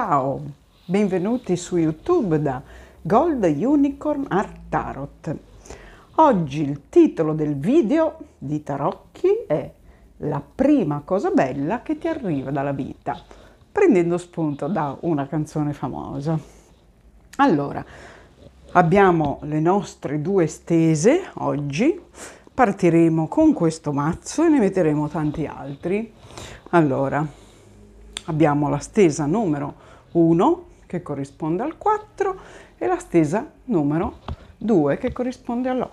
Ciao, benvenuti su YouTube da Gold Unicorn Art Tarot. Oggi il titolo del video di Tarocchi è La prima cosa bella che ti arriva dalla vita, prendendo spunto da una canzone famosa. Allora, abbiamo le nostre due stese oggi, partiremo con questo mazzo e ne metteremo tanti altri. Allora, abbiamo la stesa numero 1 che corrisponde al 4 e la stesa numero 2 che corrisponde all'8.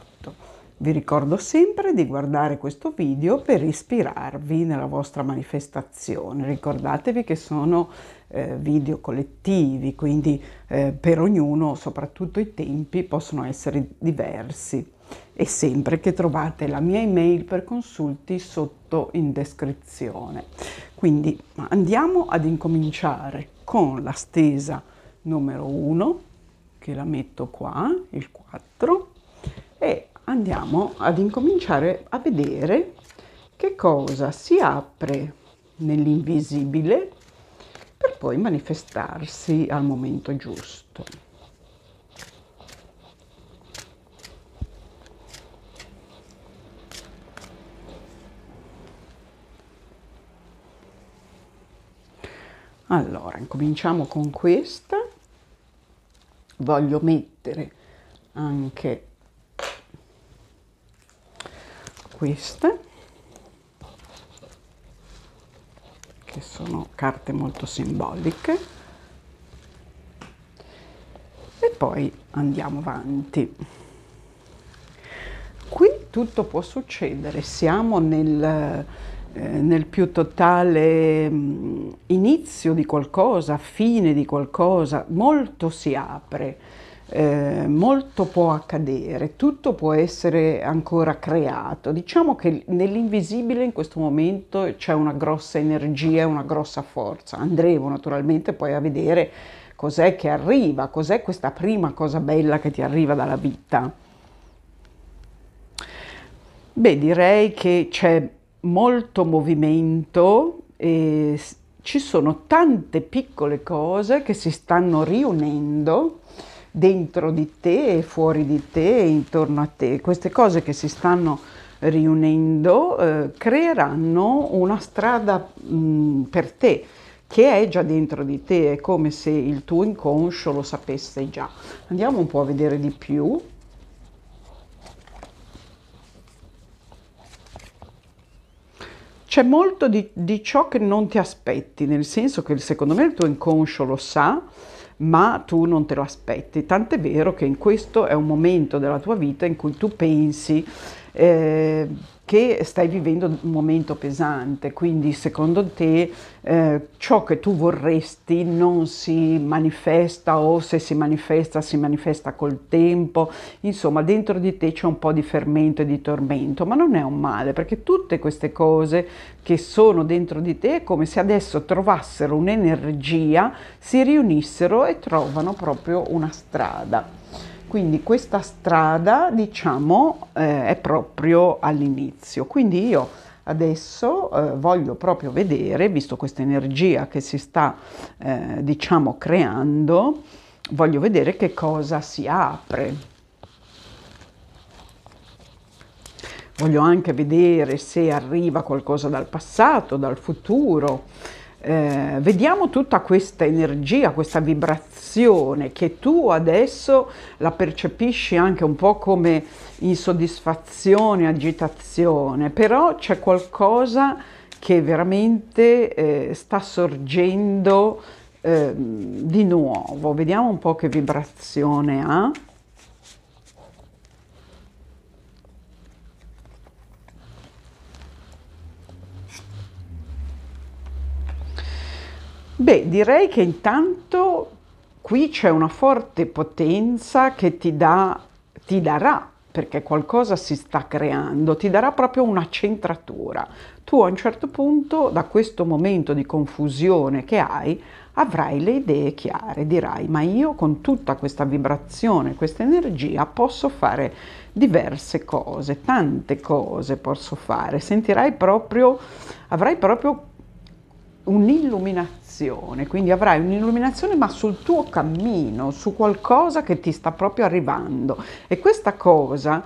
Vi ricordo sempre di guardare questo video per ispirarvi nella vostra manifestazione. Ricordatevi che sono eh, video collettivi, quindi eh, per ognuno, soprattutto i tempi, possono essere diversi. E sempre che trovate la mia email per consulti sotto in descrizione. Quindi andiamo ad incominciare con la stesa numero 1 che la metto qua, il 4 e andiamo ad incominciare a vedere che cosa si apre nell'invisibile per poi manifestarsi al momento giusto. Allora, incominciamo con questa. Voglio mettere anche queste, che sono carte molto simboliche. E poi andiamo avanti. Qui tutto può succedere, siamo nel eh, nel più totale mm, inizio di qualcosa, fine di qualcosa, molto si apre, eh, molto può accadere, tutto può essere ancora creato. Diciamo che nell'invisibile in questo momento c'è una grossa energia, una grossa forza. Andremo naturalmente poi a vedere cos'è che arriva, cos'è questa prima cosa bella che ti arriva dalla vita. Beh, direi che c'è molto movimento e ci sono tante piccole cose che si stanno riunendo dentro di te e fuori di te e intorno a te. Queste cose che si stanno riunendo eh, creeranno una strada mh, mm, per te che è già dentro di te, è come se il tuo inconscio lo sapesse già. Andiamo un po' a vedere di più. c'è molto di, di, ciò che non ti aspetti, nel senso che secondo me il tuo inconscio lo sa, ma tu non te lo aspetti. Tant'è vero che in questo è un momento della tua vita in cui tu pensi eh, che stai vivendo un momento pesante, quindi secondo te eh, ciò che tu vorresti non si manifesta o se si manifesta si manifesta col tempo, insomma dentro di te c'è un po' di fermento e di tormento, ma non è un male perché tutte queste cose che sono dentro di te è come se adesso trovassero un'energia, si riunissero e trovano proprio una strada. Quindi questa strada, diciamo, eh, è proprio all'inizio. Quindi io adesso eh, voglio proprio vedere, visto questa energia che si sta, eh, diciamo, creando, voglio vedere che cosa si apre. Voglio anche vedere se arriva qualcosa dal passato, dal futuro eh, vediamo tutta questa energia, questa vibrazione che tu adesso la percepisci anche un po' come insoddisfazione, agitazione, però c'è qualcosa che veramente eh, sta sorgendo eh, di nuovo. Vediamo un po' che vibrazione ha. Beh, direi che intanto qui c'è una forte potenza che ti, dà, ti darà perché qualcosa si sta creando, ti darà proprio una centratura. Tu a un certo punto, da questo momento di confusione che hai, avrai le idee chiare, dirai, ma io con tutta questa vibrazione, questa energia posso fare diverse cose, tante cose posso fare, sentirai proprio, avrai proprio un'illuminazione illuminazione, quindi avrai un'illuminazione ma sul tuo cammino, su qualcosa che ti sta proprio arrivando e questa cosa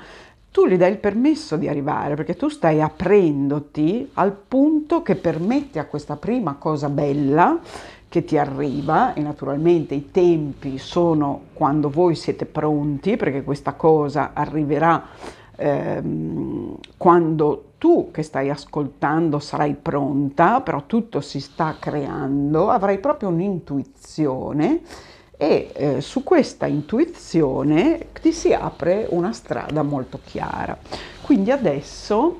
tu gli dai il permesso di arrivare perché tu stai aprendoti al punto che permette a questa prima cosa bella che ti arriva e naturalmente i tempi sono quando voi siete pronti perché questa cosa arriverà ehm, quando tu che stai ascoltando sarai pronta, però tutto si sta creando, avrai proprio un'intuizione e eh, su questa intuizione ti si apre una strada molto chiara. Quindi adesso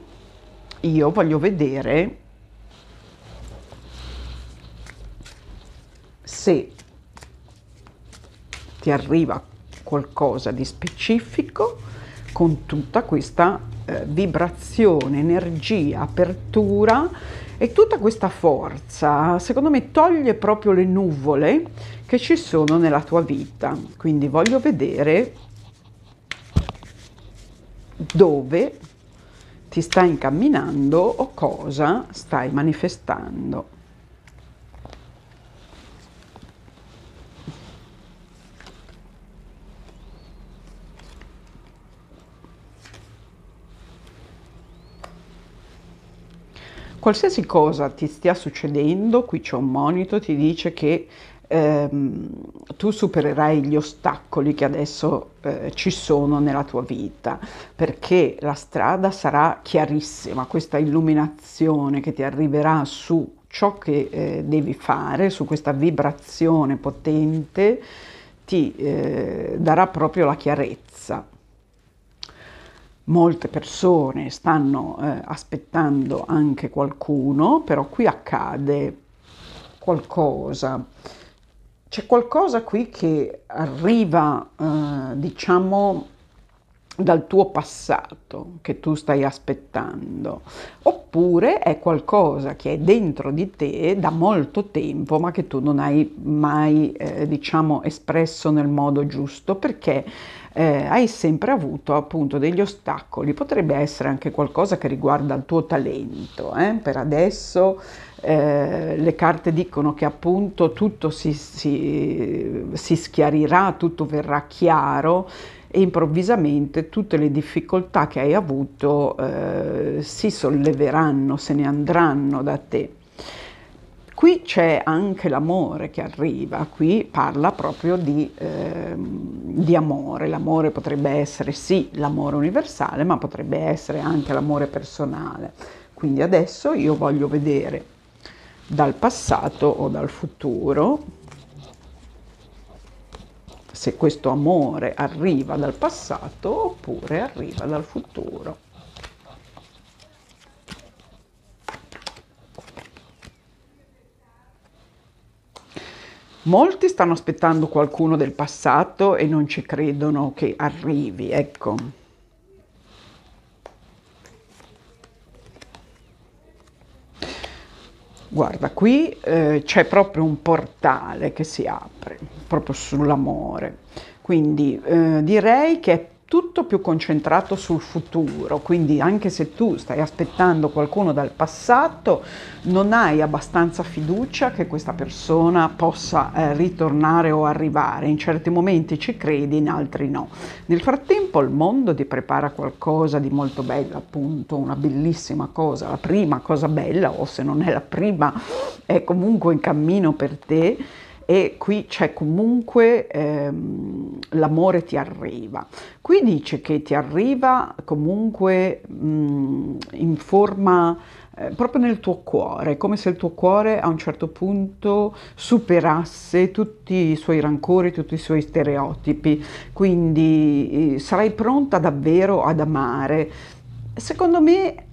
io voglio vedere se ti arriva qualcosa di specifico con tutta questa eh, vibrazione, energia, apertura e tutta questa forza, secondo me, toglie proprio le nuvole che ci sono nella tua vita. Quindi voglio vedere dove ti stai incamminando o cosa stai manifestando. Qualsiasi cosa ti stia succedendo, qui c'è un monito, ti dice che ehm, tu supererai gli ostacoli che adesso eh, ci sono nella tua vita, perché la strada sarà chiarissima, questa illuminazione che ti arriverà su ciò che eh, devi fare, su questa vibrazione potente, ti eh, darà proprio la chiarezza molte persone stanno eh, aspettando anche qualcuno, però qui accade qualcosa. C'è qualcosa qui che arriva, eh, diciamo, dal tuo passato che tu stai aspettando, oppure è qualcosa che è dentro di te da molto tempo ma che tu non hai mai, eh, diciamo, espresso nel modo giusto perché eh, hai sempre avuto appunto degli ostacoli, potrebbe essere anche qualcosa che riguarda il tuo talento, eh? per adesso eh, le carte dicono che appunto tutto si, si, si schiarirà, tutto verrà chiaro e improvvisamente tutte le difficoltà che hai avuto eh, si solleveranno, se ne andranno da te. Qui c'è anche l'amore che arriva, qui parla proprio di, eh, di amore, l'amore potrebbe essere sì l'amore universale, ma potrebbe essere anche l'amore personale. Quindi adesso io voglio vedere dal passato o dal futuro se questo amore arriva dal passato oppure arriva dal futuro. Molti stanno aspettando qualcuno del passato e non ci credono che arrivi, ecco. Guarda, qui eh, c'è proprio un portale che si apre, proprio sull'amore. Quindi eh, direi che è tutto più concentrato sul futuro, quindi anche se tu stai aspettando qualcuno dal passato, non hai abbastanza fiducia che questa persona possa eh, ritornare o arrivare, in certi momenti ci credi, in altri no. Nel frattempo il mondo ti prepara qualcosa di molto bello, appunto, una bellissima cosa, la prima cosa bella o se non è la prima è comunque in cammino per te e qui c'è comunque ehm, l'amore ti arriva. Qui dice che ti arriva comunque mh, in forma eh, proprio nel tuo cuore, come se il tuo cuore a un certo punto superasse tutti i suoi rancori, tutti i suoi stereotipi, quindi eh, sarai pronta davvero ad amare. Secondo me,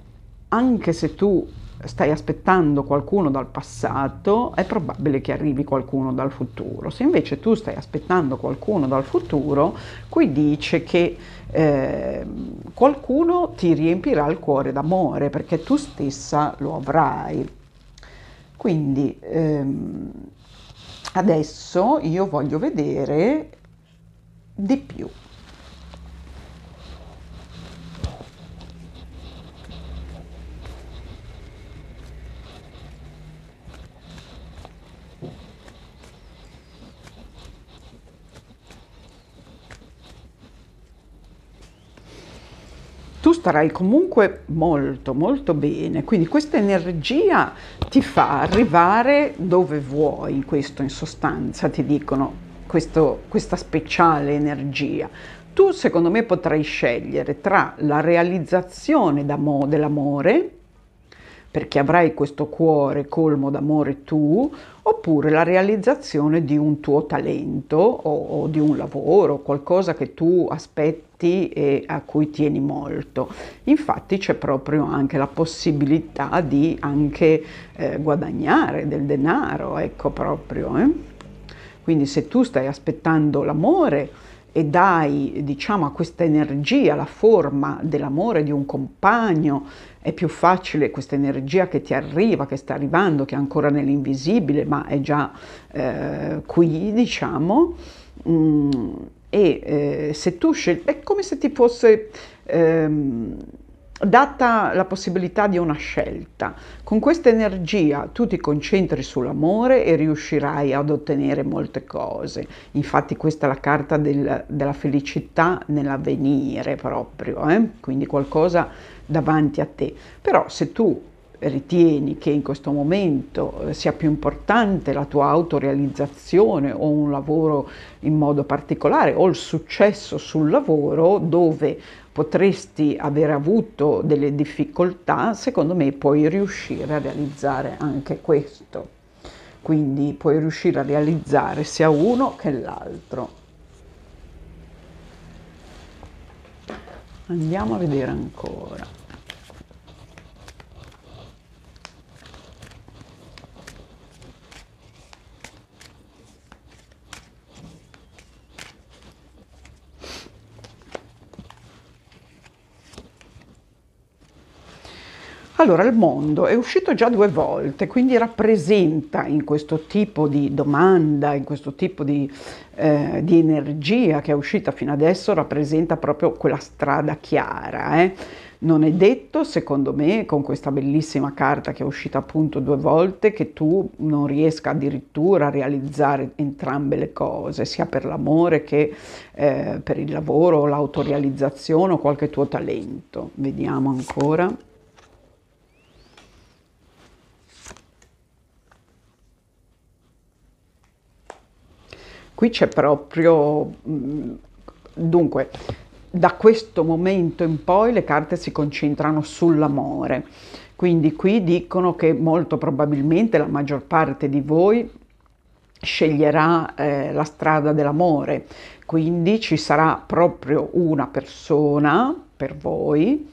anche se tu stai aspettando qualcuno dal passato, è probabile che arrivi qualcuno dal futuro. Se invece tu stai aspettando qualcuno dal futuro, qui dice che eh, qualcuno ti riempirà il cuore d'amore perché tu stessa lo avrai. Quindi ehm, adesso io voglio vedere di più. tu starai comunque molto molto bene, quindi questa energia ti fa arrivare dove vuoi, questo in sostanza ti dicono questo, questa speciale energia. Tu secondo me potrai scegliere tra la realizzazione dell'amore, perché avrai questo cuore colmo d'amore tu, oppure la realizzazione di un tuo talento o, o di un lavoro, qualcosa che tu aspetti e a cui tieni molto. Infatti c'è proprio anche la possibilità di anche eh, guadagnare del denaro, ecco proprio. Eh? Quindi se tu stai aspettando l'amore, e dai diciamo a questa energia la forma dell'amore di un compagno è più facile questa energia che ti arriva, che sta arrivando, che è ancora nell'invisibile, ma è già eh, qui, diciamo. Mm, e eh, se tu scegli, è come se ti fosse... Ehm, data la possibilità di una scelta. Con questa energia tu ti concentri sull'amore e riuscirai ad ottenere molte cose. Infatti questa è la carta del, della felicità nell'avvenire proprio, eh? quindi qualcosa davanti a te. Però se tu ritieni che in questo momento eh, sia più importante la tua autorealizzazione o un lavoro in modo particolare o il successo sul lavoro dove potresti aver avuto delle difficoltà, secondo me puoi riuscire a realizzare anche questo. Quindi puoi riuscire a realizzare sia uno che l'altro. Andiamo a vedere ancora. Allora, il mondo è uscito già due volte, quindi rappresenta in questo tipo di domanda, in questo tipo di, eh, di energia che è uscita fino adesso, rappresenta proprio quella strada chiara. Eh? Non è detto, secondo me, con questa bellissima carta che è uscita appunto due volte, che tu non riesca addirittura a realizzare entrambe le cose, sia per l'amore che eh, per il lavoro, o l'autorealizzazione o qualche tuo talento. Vediamo ancora. Qui c'è proprio... Mm, dunque, da questo momento in poi le carte si concentrano sull'amore. Quindi qui dicono che molto probabilmente la maggior parte di voi sceglierà eh, la strada dell'amore, quindi ci sarà proprio una persona per voi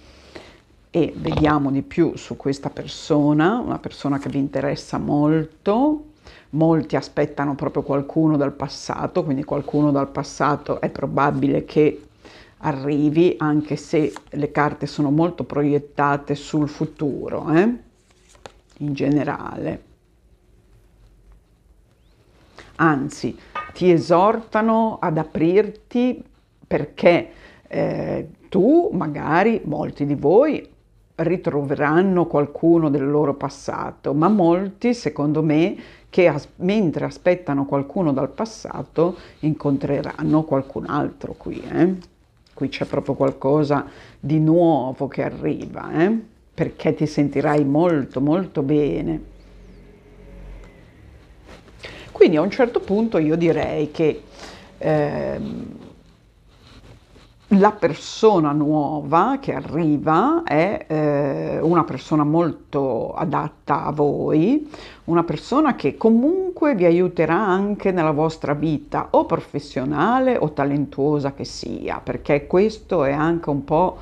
e vediamo di più su questa persona, una persona che vi interessa molto, molti aspettano proprio qualcuno dal passato, quindi qualcuno dal passato è probabile che arrivi, anche se le carte sono molto proiettate sul futuro, eh? in generale. Anzi, ti esortano ad aprirti perché eh, tu, magari molti di voi, ritroveranno qualcuno del loro passato, ma molti, secondo me, che as- mentre aspettano qualcuno dal passato incontreranno qualcun altro qui. Eh? Qui c'è proprio qualcosa di nuovo che arriva, eh? perché ti sentirai molto molto bene. Quindi a un certo punto io direi che... Ehm, la persona nuova che arriva è eh, una persona molto adatta a voi, una persona che comunque vi aiuterà anche nella vostra vita o professionale o talentuosa che sia, perché questo è anche un po'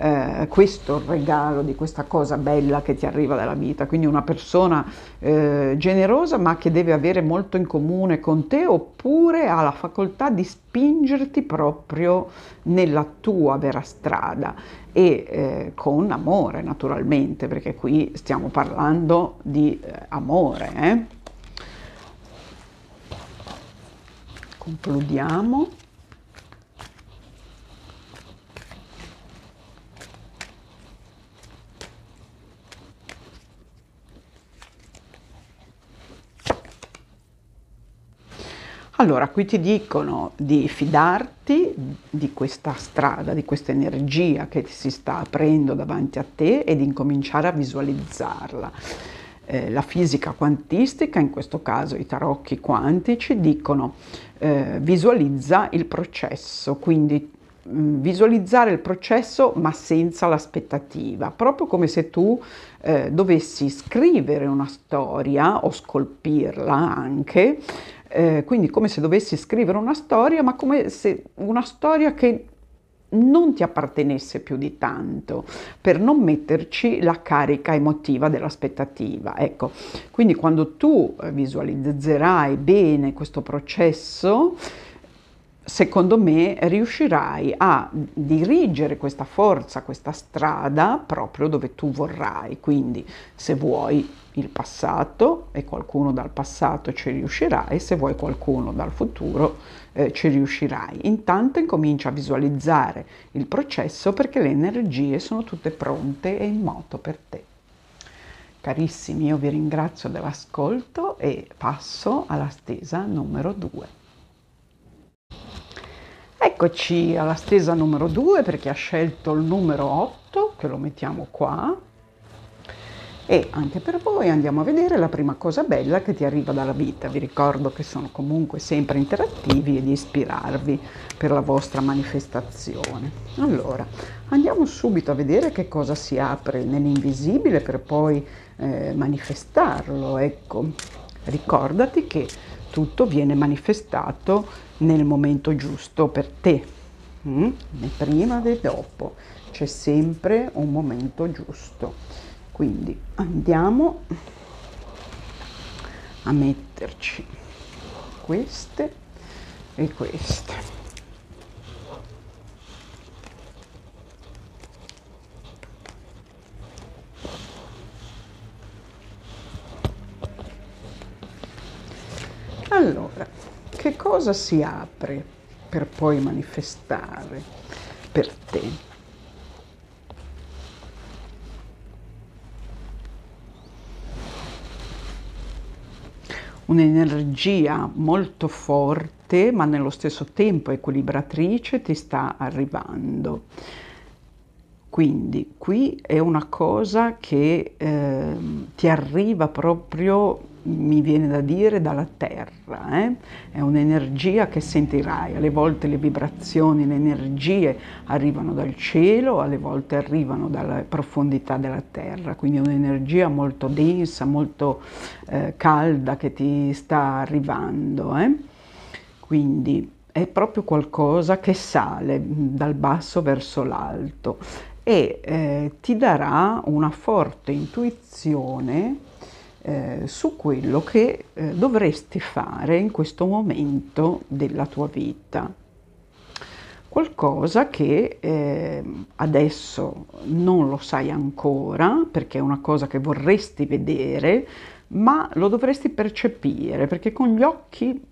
eh, questo regalo di questa cosa bella che ti arriva dalla vita, quindi una persona eh, generosa ma che deve avere molto in comune con te oppure ha la facoltà di spingerti proprio nella tua vera strada e eh, con amore naturalmente perché qui stiamo parlando di eh, amore. Eh. Concludiamo. Allora, qui ti dicono di fidarti di questa strada, di questa energia che si sta aprendo davanti a te e di incominciare a visualizzarla. Eh, la fisica quantistica, in questo caso i tarocchi quantici, dicono eh, visualizza il processo, quindi mm, visualizzare il processo ma senza l'aspettativa, proprio come se tu eh, dovessi scrivere una storia o scolpirla anche eh, quindi come se dovessi scrivere una storia, ma come se una storia che non ti appartenesse più di tanto per non metterci la carica emotiva dell'aspettativa. Ecco, quindi quando tu eh, visualizzerai bene questo processo, secondo me riuscirai a dirigere questa forza, questa strada proprio dove tu vorrai. Quindi se vuoi il passato e qualcuno dal passato ci riuscirai, se vuoi qualcuno dal futuro eh, ci riuscirai. Intanto incomincia a visualizzare il processo perché le energie sono tutte pronte e in moto per te. Carissimi, io vi ringrazio dell'ascolto e passo alla stesa numero 2. Eccoci alla stesa numero 2 per chi ha scelto il numero 8, che lo mettiamo qua. E anche per voi andiamo a vedere la prima cosa bella che ti arriva dalla vita. Vi ricordo che sono comunque sempre interattivi e di ispirarvi per la vostra manifestazione. Allora, andiamo subito a vedere che cosa si apre nell'invisibile per poi eh, manifestarlo. Ecco, ricordati che tutto viene manifestato nel momento giusto per te, mm? né prima né dopo, c'è sempre un momento giusto. Quindi andiamo a metterci queste e queste. Allora, che cosa si apre per poi manifestare per te? Un'energia molto forte, ma nello stesso tempo equilibratrice, ti sta arrivando. Quindi qui è una cosa che eh, ti arriva proprio mi viene da dire, dalla terra. Eh? È un'energia che sentirai, alle volte le vibrazioni, le energie arrivano dal cielo, alle volte arrivano dalla profondità della terra, quindi è un'energia molto densa, molto eh, calda che ti sta arrivando. Eh? Quindi è proprio qualcosa che sale mm, dal basso verso l'alto e eh, ti darà una forte intuizione eh, su quello che eh, dovresti fare in questo momento della tua vita. Qualcosa che eh, adesso non lo sai ancora perché è una cosa che vorresti vedere, ma lo dovresti percepire perché con gli occhi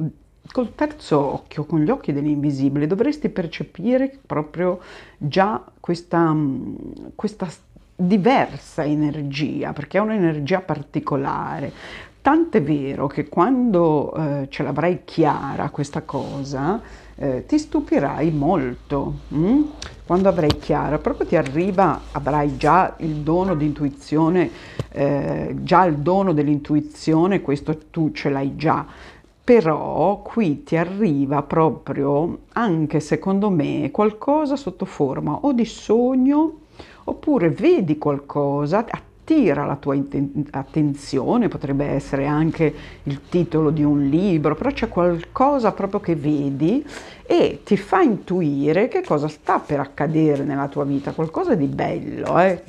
col terzo occhio, con gli occhi dell'invisibile, dovresti percepire proprio già questa, mm, questa diversa energia, perché è un'energia particolare. Tant'è vero che quando eh, ce l'avrai chiara questa cosa, eh, ti stupirai molto. Hm? Quando avrai chiara, proprio ti arriva, avrai già il dono di intuizione, eh, già il dono dell'intuizione, questo tu ce l'hai già. Però qui ti arriva proprio, anche secondo me, qualcosa sotto forma o di sogno oppure vedi qualcosa, attira la tua attenzione, potrebbe essere anche il titolo di un libro, però c'è qualcosa proprio che vedi e ti fa intuire che cosa sta per accadere nella tua vita, qualcosa di bello. Eh?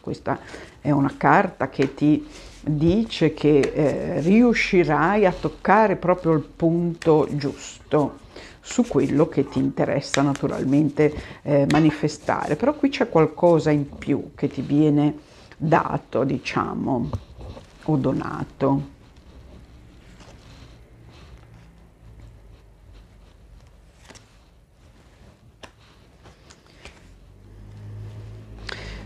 Questa è una carta che ti dice che eh, riuscirai a toccare proprio il punto giusto su quello che ti interessa naturalmente eh, manifestare. Però qui c'è qualcosa in più che ti viene dato, diciamo, o donato.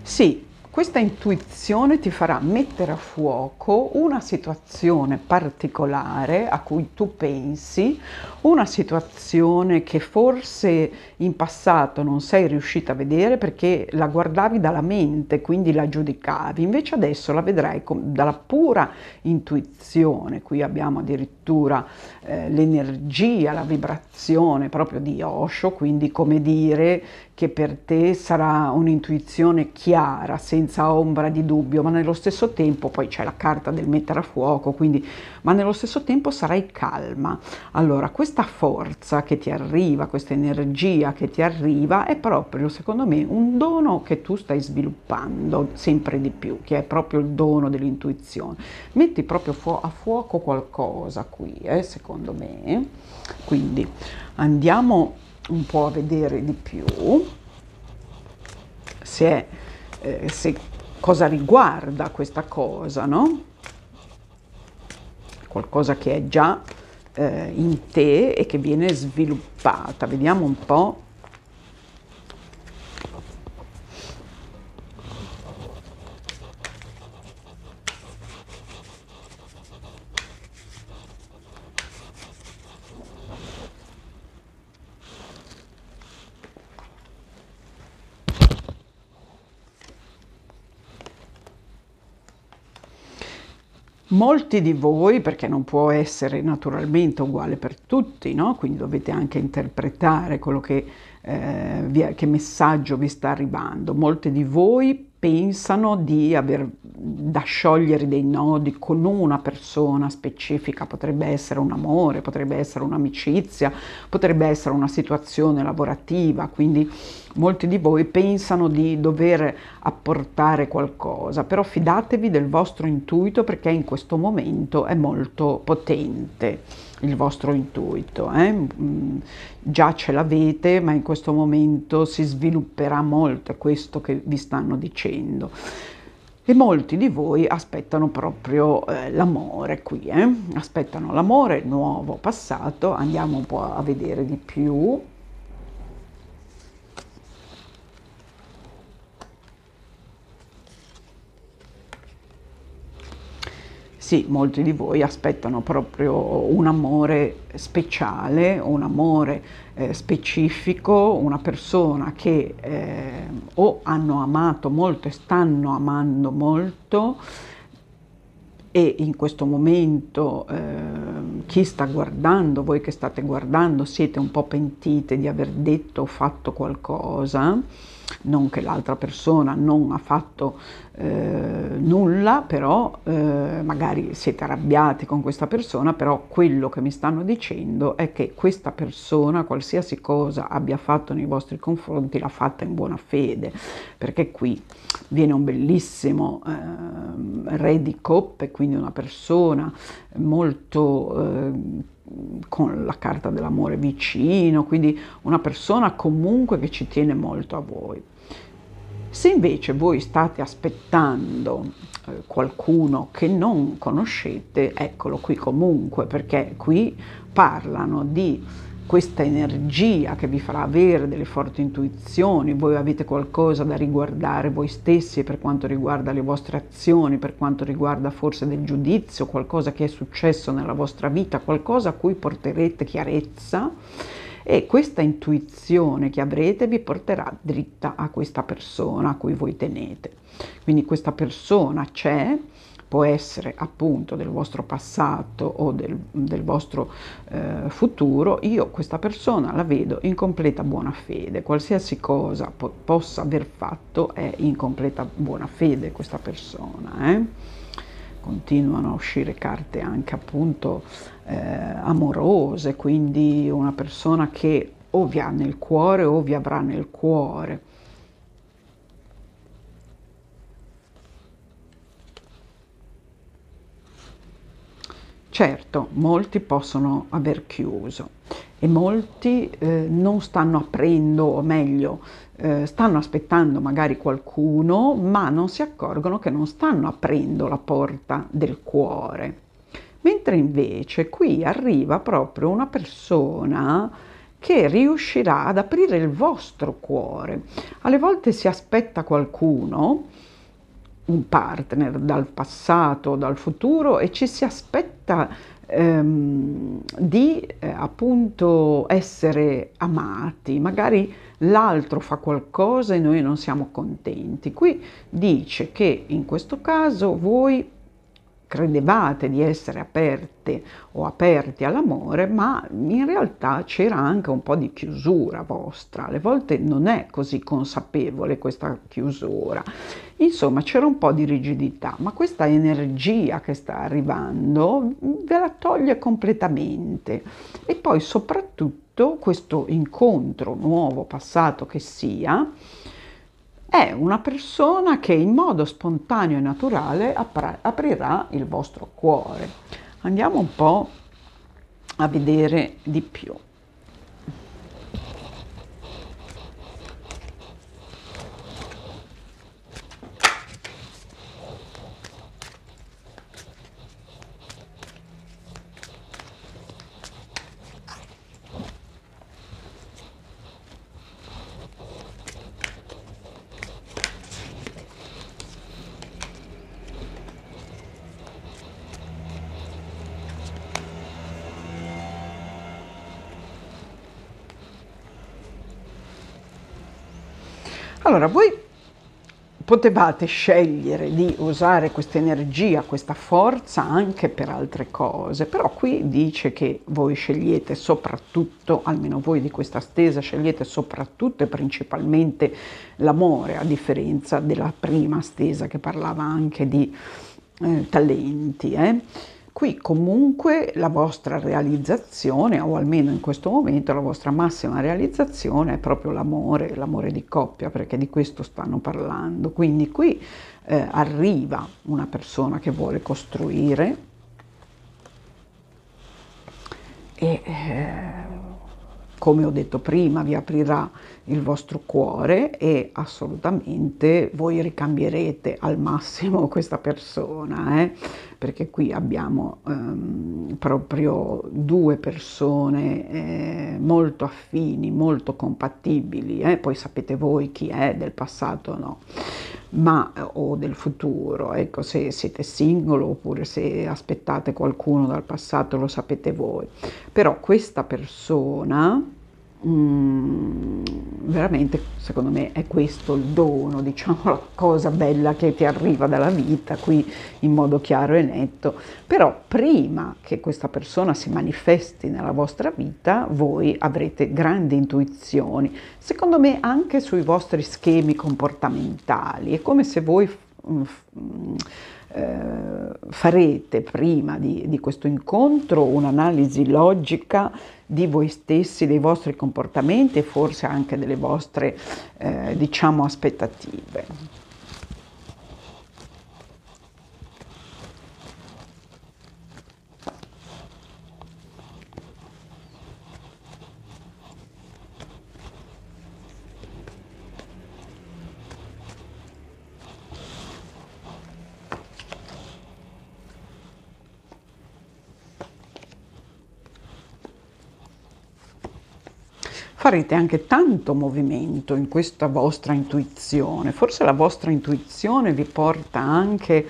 Sì, questa intuizione ti farà mettere a fuoco una situazione particolare a cui tu pensi, una situazione che forse in passato non sei riuscita a vedere perché la guardavi dalla mente, quindi la giudicavi, invece adesso la vedrai dalla pura intuizione. Qui abbiamo addirittura eh, l'energia, la vibrazione proprio di Osho, quindi come dire che per te sarà un'intuizione chiara, senza ombra di dubbio, ma nello stesso tempo, poi c'è la carta del mettere a fuoco, quindi, ma nello stesso tempo sarai calma. Allora, questa forza che ti arriva, questa energia che ti arriva, è proprio, secondo me, un dono che tu stai sviluppando sempre di più, che è proprio il dono dell'intuizione. Metti proprio a fuoco qualcosa qui, eh, secondo me. Quindi andiamo un po' a vedere di più se, eh, se cosa riguarda questa cosa, no? Qualcosa che è già eh, in te e che viene sviluppata. Vediamo un po' Molti di voi, perché non può essere naturalmente uguale per tutti, no? quindi dovete anche interpretare quello che, eh, vi, che messaggio vi sta arrivando, molti di voi pensano di aver da sciogliere dei nodi con una persona specifica, potrebbe essere un amore, potrebbe essere un'amicizia, potrebbe essere una situazione lavorativa, quindi molti di voi pensano di dover apportare qualcosa, però fidatevi del vostro intuito perché in questo momento è molto potente il vostro intuito. Eh? Mm, già ce l'avete, ma in questo momento si svilupperà molto, questo che vi stanno dicendo. E molti di voi aspettano proprio eh, l'amore qui, eh? aspettano l'amore nuovo, passato, andiamo un po' a vedere di più. sì, molti di voi aspettano proprio un amore speciale, un amore eh, specifico, una persona che eh, o hanno amato molto e stanno amando molto e in questo momento eh, chi sta guardando, voi che state guardando, siete un po' pentite di aver detto o fatto qualcosa non che l'altra persona non ha fatto eh, nulla, però eh, magari siete arrabbiati con questa persona, però quello che mi stanno dicendo è che questa persona, qualsiasi cosa abbia fatto nei vostri confronti, l'ha fatta in buona fede, perché qui viene un bellissimo eh, re di coppe, quindi una persona molto ehm, con la carta dell'amore vicino, quindi una persona comunque che ci tiene molto a voi. Se invece voi state aspettando eh, qualcuno che non conoscete, eccolo qui comunque, perché qui parlano di questa energia che vi farà avere delle forti intuizioni, voi avete qualcosa da riguardare voi stessi per quanto riguarda le vostre azioni, per quanto riguarda forse del giudizio, qualcosa che è successo nella vostra vita, qualcosa a cui porterete chiarezza e questa intuizione che avrete vi porterà dritta a questa persona a cui voi tenete. Quindi questa persona c'è può essere appunto del vostro passato o del, del vostro eh, futuro, io questa persona la vedo in completa buona fede, qualsiasi cosa po- possa aver fatto è in completa buona fede questa persona. Eh? continuano a uscire carte anche appunto eh, amorose, quindi una persona che o vi ha nel cuore o vi avrà nel cuore. Certo, molti possono aver chiuso e molti eh, non stanno aprendo, o meglio, eh, stanno aspettando magari qualcuno, ma non si accorgono che non stanno aprendo la porta del cuore. Mentre invece qui arriva proprio una persona che riuscirà ad aprire il vostro cuore. Alle volte si aspetta qualcuno un partner dal passato, dal futuro e ci si aspetta ehm, di eh, appunto essere amati, magari l'altro fa qualcosa e noi non siamo contenti. Qui dice che in questo caso voi credevate di essere aperte o aperti all'amore, ma in realtà c'era anche un po' di chiusura vostra. Alle volte non è così consapevole questa chiusura. Insomma, c'era un po' di rigidità, ma questa energia che sta arrivando ve la toglie completamente. E poi soprattutto questo incontro nuovo, passato che sia, è una persona che in modo spontaneo e naturale aprirà il vostro cuore. Andiamo un po' a vedere di più. Allora voi potevate scegliere di usare questa energia, questa forza anche per altre cose, però qui dice che voi scegliete soprattutto, almeno voi di questa stesa, scegliete soprattutto e principalmente l'amore, a differenza della prima stesa che parlava anche di eh, talenti. Eh? qui comunque la vostra realizzazione, o almeno in questo momento la vostra massima realizzazione è proprio l'amore, l'amore di coppia, perché di questo stanno parlando. Quindi qui eh, arriva una persona che vuole costruire e eh, come ho detto prima vi aprirà il vostro cuore e assolutamente voi ricambierete al massimo questa persona, eh? perché qui abbiamo ehm, proprio due persone eh, molto affini, molto compatibili, eh? poi sapete voi chi è del passato o no ma o del futuro, ecco se siete singolo oppure se aspettate qualcuno dal passato lo sapete voi, però questa persona Mm, veramente secondo me è questo il dono, diciamo la cosa bella che ti arriva dalla vita qui in modo chiaro e netto, però prima che questa persona si manifesti nella vostra vita voi avrete grandi intuizioni, secondo me anche sui vostri schemi comportamentali, è come se voi... Mm, mm eh, farete prima di, di questo incontro un'analisi logica di voi stessi, dei vostri comportamenti e forse anche delle vostre, eh, diciamo, aspettative. farete anche tanto movimento in questa vostra intuizione. Forse la vostra intuizione vi porta anche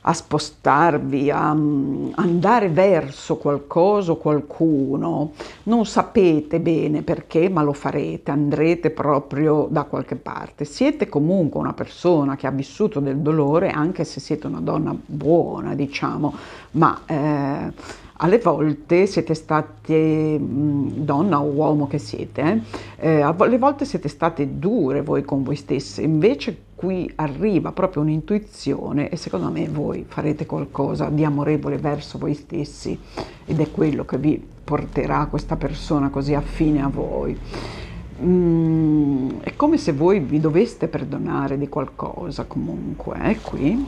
a spostarvi, a mm, andare verso qualcosa o qualcuno. Non sapete bene perché, ma lo farete, andrete proprio da qualche parte. Siete comunque una persona che ha vissuto del dolore, anche se siete una donna buona, diciamo, ma eh, alle volte siete stati, donna o uomo che siete, eh, alle volte siete state dure voi con voi stesse, invece qui arriva proprio un'intuizione e secondo me voi farete qualcosa di amorevole verso voi stessi ed è quello che vi porterà questa persona così affine a voi. Mm, è come se voi vi doveste perdonare di qualcosa comunque, eh, qui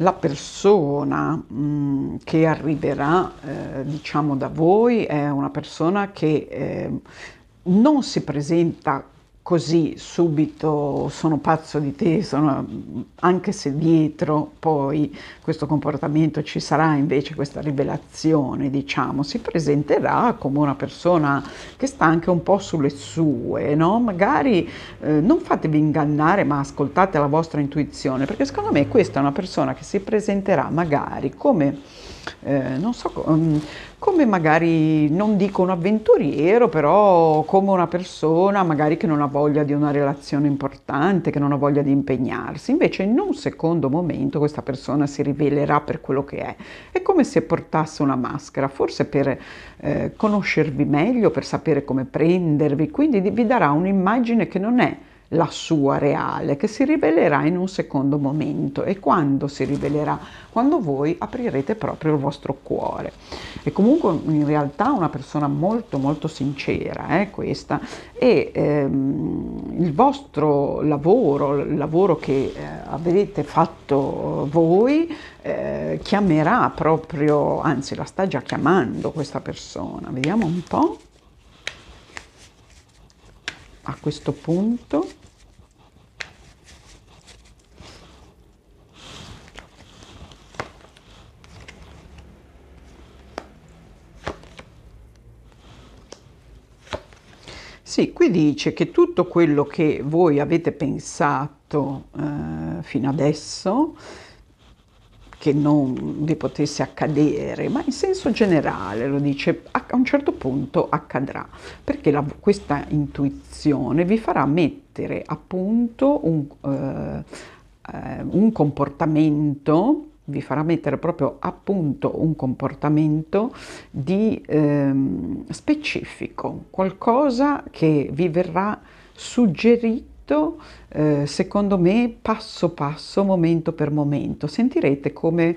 la persona mh, mm, che arriverà, eh, diciamo, da voi è una persona che eh, non si presenta così subito sono pazzo di te, sono, anche se dietro poi questo comportamento ci sarà invece questa rivelazione, diciamo, si presenterà come una persona che sta anche un po' sulle sue, no? Magari eh, non fatevi ingannare, ma ascoltate la vostra intuizione, perché secondo me questa è una persona che si presenterà magari come eh, non so, um, come magari non dico un avventuriero, però come una persona magari che non ha voglia di una relazione importante, che non ha voglia di impegnarsi. Invece in un secondo momento questa persona si rivelerà per quello che è. È come se portasse una maschera, forse per eh, conoscervi meglio, per sapere come prendervi, quindi vi darà un'immagine che non è la sua reale, che si rivelerà in un secondo momento. E quando si rivelerà? Quando voi aprirete proprio il vostro cuore. E comunque in realtà una persona molto molto sincera, eh, questa, e ehm, il vostro lavoro, il lavoro che eh, avete fatto voi, eh, chiamerà proprio, anzi la sta già chiamando questa persona. Vediamo un po'. A questo punto Sì, qui dice che tutto quello che voi avete pensato eh, fino adesso, che non vi potesse accadere, ma in senso generale, lo dice, a un certo punto accadrà, perché la, questa intuizione vi farà mettere a punto un, eh, eh un comportamento vi farà mettere proprio a punto un comportamento di, ehm, specifico, qualcosa che vi verrà suggerito eh, secondo me passo passo, momento per momento. Sentirete come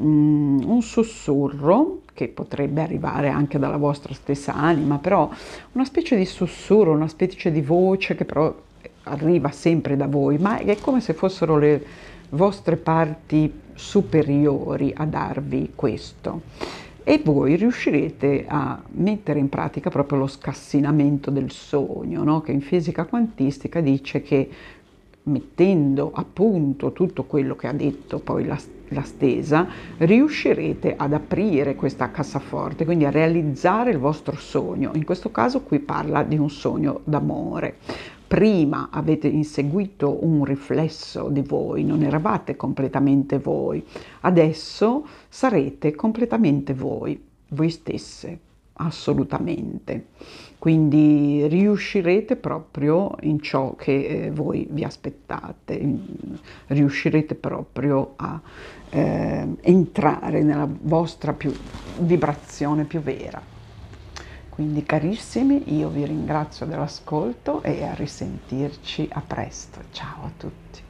mm, un sussurro che potrebbe arrivare anche dalla vostra stessa anima, però una specie di sussurro, una specie di voce che però arriva sempre da voi, ma è come se fossero le vostre parti superiori a darvi questo e voi riuscirete a mettere in pratica proprio lo scassinamento del sogno, no? che in fisica quantistica dice che mettendo a punto tutto quello che ha detto poi la, la stesa, riuscirete ad aprire questa cassaforte, quindi a realizzare il vostro sogno. In questo caso qui parla di un sogno d'amore prima avete inseguito un riflesso di voi, non eravate completamente voi, adesso sarete completamente voi, voi stesse, assolutamente. Quindi riuscirete proprio in ciò che eh, voi vi aspettate, riuscirete proprio a eh, entrare nella vostra più, vibrazione più vera. Quindi carissimi, io vi ringrazio dell'ascolto e a risentirci a presto. Ciao a tutti.